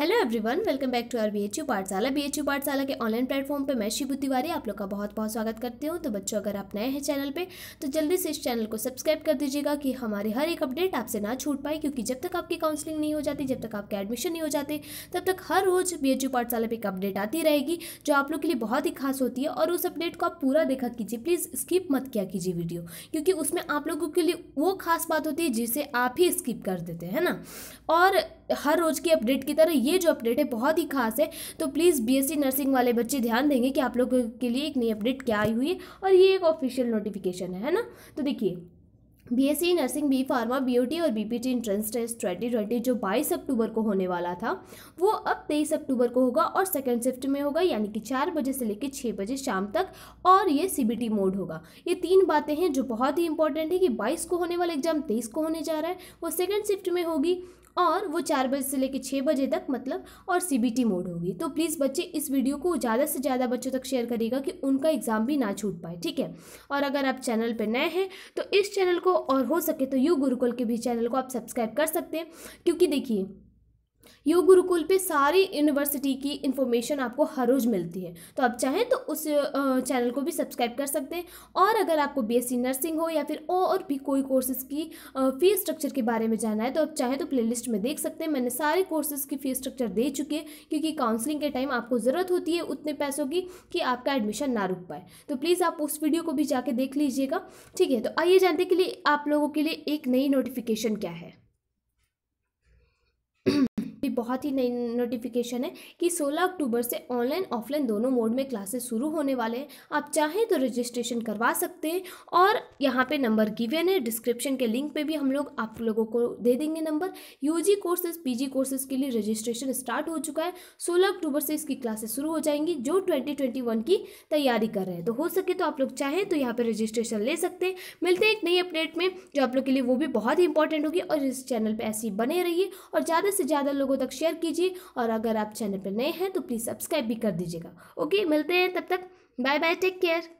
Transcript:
hello everyone welcome back to R B H U Pathshala B H U Pathshala के online platform पे मैं शिव तिवारी आप लोग का बहुत बहुत स्वागत करती हूँ तो बच्चों अगर आप नए हैं चैनल पे तो जल्दी से इस चैनल को सब्सक्राइब कर दीजिएगा कि हमारे हर एक अपडेट आपसे ना छूट पाए क्योंकि जब तक आपकी काउंसलिंग नहीं हो जाती जब तक आपके एडमिशन नहीं हो जाते तब तक हर रोज़ बी एच यू पाठशाला पर एक अपडेट आती रहेगी जो आप लोग के लिए बहुत ही खास होती है और उस अपडेट को आप पूरा देखा कीजिए प्लीज़ स्किप मत किया कीजिए वीडियो क्योंकि उसमें आप लोगों के लिए वो खास बात होती है जिसे आप ही स्किप कर देते हैं ना और हर रोज़ की अपडेट की तरह ये जो अपडेट है बहुत ही खास है तो प्लीज़ बीएससी नर्सिंग वाले बच्चे ध्यान देंगे कि आप लोगों के लिए एक नई अपडेट क्या आई हुई है और ये एक ऑफिशियल नोटिफिकेशन है है ना तो देखिए BSc nursing B pharma BOT और BPT entrance test twenty twenty जो बाईस अक्टूबर को होने वाला था वो अब तेईस अक्टूबर को होगा और सेकेंड शिफ्ट में होगा यानी कि चार बजे से लेकर छः बजे शाम तक और ये सीबीटी मोड होगा ये तीन बातें हैं जो बहुत ही इंपॉर्टेंट है कि बाईस को होने वाला एग्जाम तेईस को होने जा रहा है वो सेकेंड शिफ्ट में होगी और वो चार बजे से लेकर छः बजे तक मतलब और टी मोड होगी तो प्लीज़ बच्चे इस वीडियो को ज़्यादा से ज़्यादा बच्चों तक शेयर करिएगा कि उनका एग्ज़ाम भी ना छूट पाए ठीक है और अगर आप चैनल पर नए हैं तो इस चैनल को और हो सके तो यू गुरुकुल के भी चैनल को आप सब्सक्राइब कर सकते हैं क्योंकि देखिए योग गुरुकुल पे सारी यूनिवर्सिटी की इन्फॉर्मेशन आपको हर रोज़ मिलती है तो आप चाहें तो उस चैनल को भी सब्सक्राइब कर सकते हैं और अगर आपको बी नर्सिंग हो या फिर और भी कोई कोर्सेज़ की फ़ी स्ट्रक्चर के बारे में जाना है तो आप चाहें तो प्ले में देख सकते हैं मैंने सारे कोर्सेज़ की फ़ी स्ट्रक्चर दे चुके हैं क्योंकि काउंसलिंग के टाइम आपको ज़रूरत होती है उतने पैसों की कि आपका एडमिशन ना रुक पाए तो प्लीज़ आप उस वीडियो को भी जाके देख लीजिएगा ठीक है तो आइए जानते के लिए आप लोगों के लिए एक नई नोटिफिकेशन क्या है बहुत ही नई नोटिफिकेशन है कि 16 अक्टूबर से ऑनलाइन ऑफलाइन दोनों मोड में क्लासेस शुरू होने वाले हैं आप चाहें तो रजिस्ट्रेशन करवा सकते हैं और यहाँ पे नंबर गिवेन है डिस्क्रिप्शन के लिंक पे भी हम लोग आप लोगों को दे देंगे number UG courses PG courses के लिए रजिस्ट्रेशन स्टार्ट हो चुका है सोलह अक्टूबर से इसकी क्लासेस शुरू हो जाएंगी जो ट्वेंटी की तैयारी कर रहे हैं तो हो सके तो आप लोग चाहें तो यहाँ पर रजिस्ट्रेशन ले सकते हैं मिलते हैं एक नई अपडेट में जो आप लोग के लिए वो भी बहुत ही इंपॉर्टेंट होगी और इस चैनल पर ऐसी बने रहिए और ज़्यादा से ज़्यादा लोगों तक लोग शेयर कीजिए और अगर आप चैनल पर नए हैं तो प्लीज़ सब्सक्राइब भी कर दीजिएगा ओके मिलते हैं तब तक बाय बाय टेक केयर